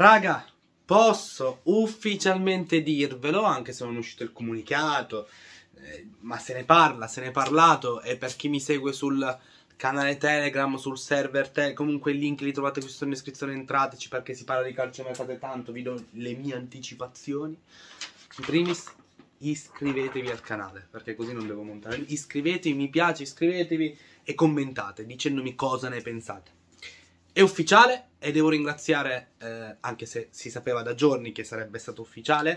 Raga, posso ufficialmente dirvelo, anche se non è uscito il comunicato, eh, ma se ne parla, se ne è parlato e per chi mi segue sul canale Telegram, sul server Telegram, comunque i link li trovate qui sotto in descrizione, entrateci perché si parla di calcio e mercato tanto, vi do le mie anticipazioni. In primis iscrivetevi al canale perché così non devo montare. Iscrivetevi, mi piace, iscrivetevi e commentate dicendomi cosa ne pensate è ufficiale e devo ringraziare, eh, anche se si sapeva da giorni che sarebbe stato ufficiale,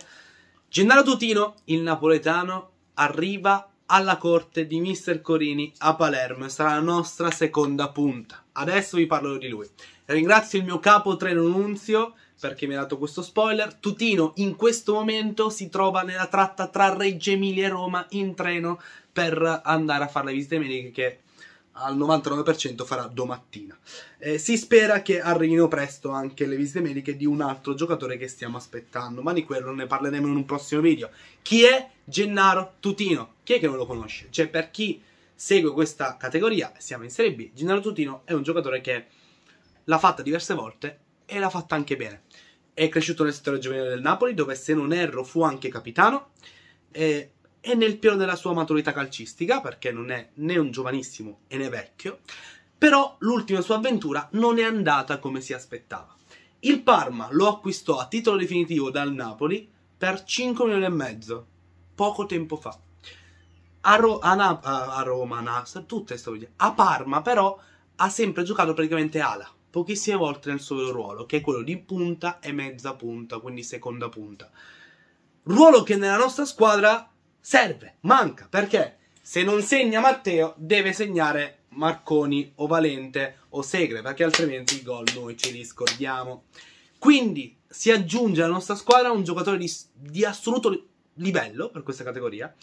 Gennaro Tutino, il napoletano, arriva alla corte di Mister Corini a Palermo sarà la nostra seconda punta. Adesso vi parlo di lui. Ringrazio il mio capo Treno Nunzio perché mi ha dato questo spoiler. Tutino in questo momento si trova nella tratta tra Reggio Emilia e Roma in treno per andare a fare le visite mediche che al 99% farà domattina. Eh, si spera che arrivino presto anche le visite mediche di un altro giocatore che stiamo aspettando, ma di quello ne parleremo in un prossimo video. Chi è Gennaro Tutino? Chi è che non lo conosce? Cioè, per chi segue questa categoria, siamo in Serie B, Gennaro Tutino è un giocatore che l'ha fatta diverse volte e l'ha fatta anche bene. È cresciuto nel settore giovanile del Napoli, dove se non erro fu anche capitano, e è nel pieno della sua maturità calcistica, perché non è né un giovanissimo e né vecchio, però l'ultima sua avventura non è andata come si aspettava. Il Parma lo acquistò a titolo definitivo dal Napoli per 5 milioni e mezzo, poco tempo fa. A, Ro- a, Na- a Roma, Nas, tutte storie. A Parma però ha sempre giocato praticamente ala, pochissime volte nel suo ruolo, che è quello di punta e mezza punta, quindi seconda punta. Ruolo che nella nostra squadra serve, manca, perché se non segna Matteo deve segnare Marconi o Valente o Segre, perché altrimenti i gol noi ce li scordiamo. Quindi si aggiunge alla nostra squadra un giocatore di, di assoluto livello per questa categoria.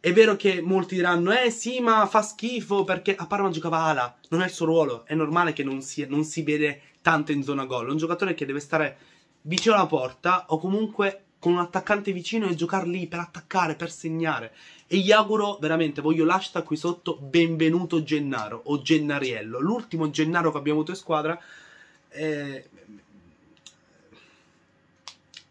È vero che molti diranno, eh sì, ma fa schifo perché a Parma giocava ala, non è il suo ruolo, è normale che non si, non si vede tanto in zona gol. È un giocatore che deve stare vicino alla porta o comunque con un attaccante vicino e giocare lì per attaccare, per segnare. E gli auguro veramente, voglio l'hashtag qui sotto, benvenuto Gennaro o Gennariello, l'ultimo Gennaro che abbiamo avuto in squadra. Eh,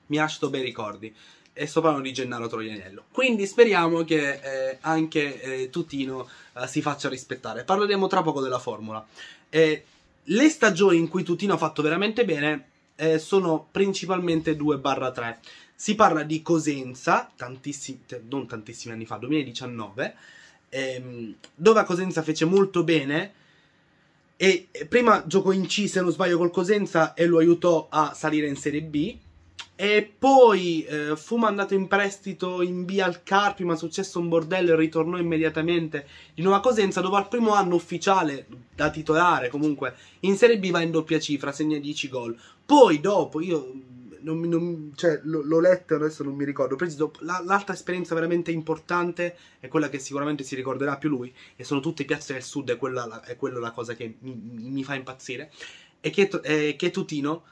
mi lascio bei ricordi. E sto parlando di Gennaro Troianello. Quindi speriamo che eh, anche eh, Tutino eh, si faccia rispettare. Parleremo tra poco della formula. Eh, le stagioni in cui Tutino ha fatto veramente bene eh, sono principalmente 2-3. Si parla di Cosenza, tantissimi, non tantissimi anni fa, 2019, ehm, dove a Cosenza fece molto bene e prima giocò in C se non sbaglio col Cosenza e lo aiutò a salire in Serie B e poi eh, fu mandato in prestito in via al Carpi, ma successo un bordello e ritornò immediatamente di Nuova Cosenza, dove al primo anno ufficiale, da titolare comunque, in Serie B va in doppia cifra, segna 10 gol. Poi dopo, io mm, non, non, cioè, l'ho letto adesso non mi ricordo, l'altra esperienza veramente importante è quella che sicuramente si ricorderà più lui, e sono tutte piazze del sud, è quella, la, è quella la cosa che mi, mi fa impazzire, è che, è che Tutino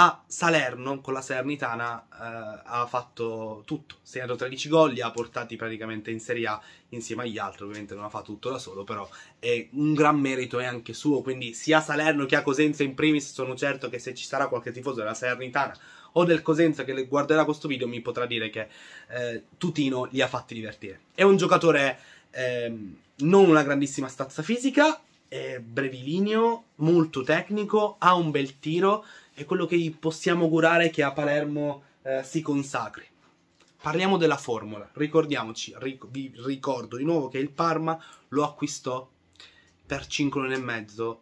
a Salerno con la Salernitana eh, ha fatto tutto, ha segnato 13 gol, li ha portati praticamente in Serie A insieme agli altri, ovviamente non ha fatto tutto da solo, però è un gran merito è anche suo, quindi sia Salerno che a Cosenza in primis sono certo che se ci sarà qualche tifoso della Salernitana o del Cosenza che guarderà questo video mi potrà dire che eh, Tutino li ha fatti divertire. È un giocatore eh, non una grandissima stazza fisica, è brevilineo, molto tecnico, ha un bel tiro, è quello che possiamo augurare che a Palermo eh, si consacri. Parliamo della formula, ricordiamoci, ric vi ricordo di nuovo che il Parma lo acquistò per 5 5,5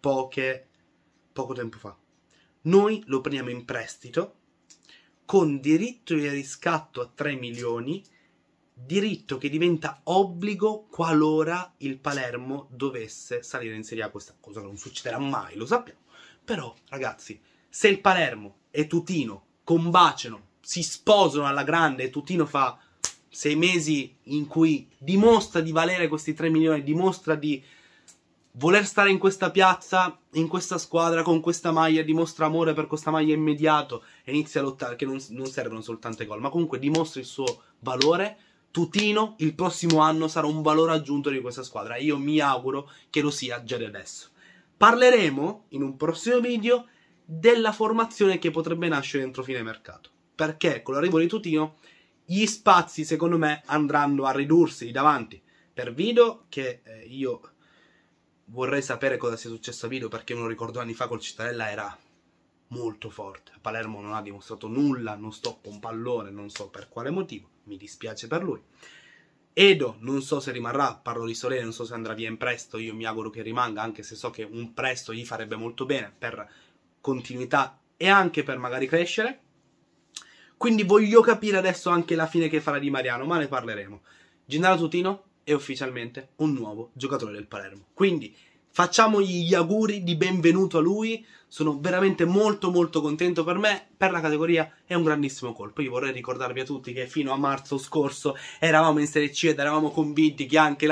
poche, poco tempo fa. Noi lo prendiamo in prestito con diritto di riscatto a 3 milioni diritto che diventa obbligo qualora il Palermo dovesse salire in Serie A. Questa cosa non succederà mai, lo sappiamo. Però, ragazzi, se il Palermo e Tutino combaciano, si sposano alla grande e Tutino fa sei mesi in cui dimostra di valere questi 3 milioni, dimostra di voler stare in questa piazza, in questa squadra, con questa maglia, dimostra amore per questa maglia immediato e inizia a lottare, che non, non servono soltanto i gol, ma comunque dimostra il suo valore, Tutino il prossimo anno sarà un valore aggiunto di questa squadra. Io mi auguro che lo sia già di adesso. Parleremo in un prossimo video della formazione che potrebbe nascere entro fine mercato. Perché con l'arrivo di Tutino gli spazi, secondo me, andranno a ridursi davanti. Per Vido, che eh, io vorrei sapere cosa sia successo a Vido perché me lo ricordo anni fa col Cittadella era molto forte. Palermo non ha dimostrato nulla, non stoppa un pallone, non so per quale motivo, mi dispiace per lui. Edo, non so se rimarrà, parlo di Solene, non so se andrà via in presto, io mi auguro che rimanga, anche se so che un presto gli farebbe molto bene per continuità e anche per magari crescere. Quindi voglio capire adesso anche la fine che farà di Mariano, ma ne parleremo. Gennaro Tutino è ufficialmente un nuovo giocatore del Palermo. Quindi Facciamogli gli auguri di benvenuto a lui. Sono veramente molto molto contento per me, per la categoria è un grandissimo colpo. Io vorrei ricordarvi a tutti che fino a marzo scorso eravamo in Serie C ed eravamo convinti che anche,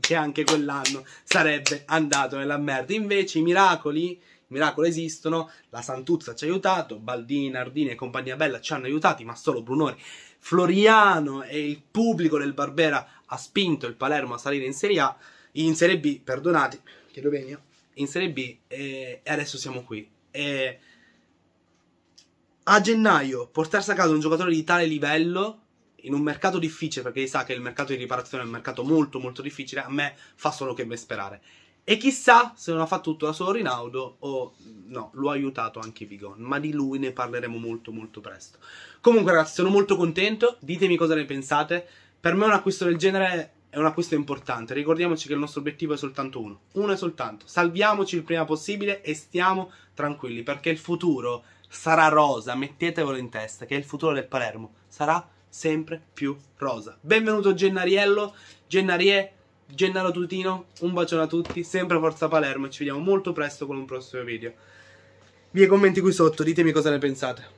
che anche quell'anno sarebbe andato nella merda. Invece i miracoli miracoli esistono, la Santuzza ci ha aiutato, Baldini, Nardini e compagnia bella ci hanno aiutati, ma solo Brunori. Floriano e il pubblico del Barbera ha spinto il Palermo a salire in Serie A in Serie B, perdonate, chiedo bene, in Serie B eh, e adesso siamo qui. E a gennaio portarsi a casa un giocatore di tale livello in un mercato difficile, perché sa che il mercato di riparazione è un mercato molto molto difficile, a me fa solo che ben sperare. E chissà se non ha fatto tutto da solo Rinaldo o no, lo ha aiutato anche Vigon, ma di lui ne parleremo molto molto presto. Comunque ragazzi, sono molto contento, ditemi cosa ne pensate. Per me un acquisto del genere è un acquisto importante. Ricordiamoci che il nostro obiettivo è soltanto uno. Uno è soltanto. Salviamoci il prima possibile e stiamo tranquilli perché il futuro sarà rosa. Mettetevelo in testa che il futuro del Palermo sarà sempre più rosa. Benvenuto Gennariello, Gennarie, Gennaro Tutino. Un bacione a tutti. Sempre Forza Palermo e ci vediamo molto presto con un prossimo video. Via commenti qui sotto, ditemi cosa ne pensate.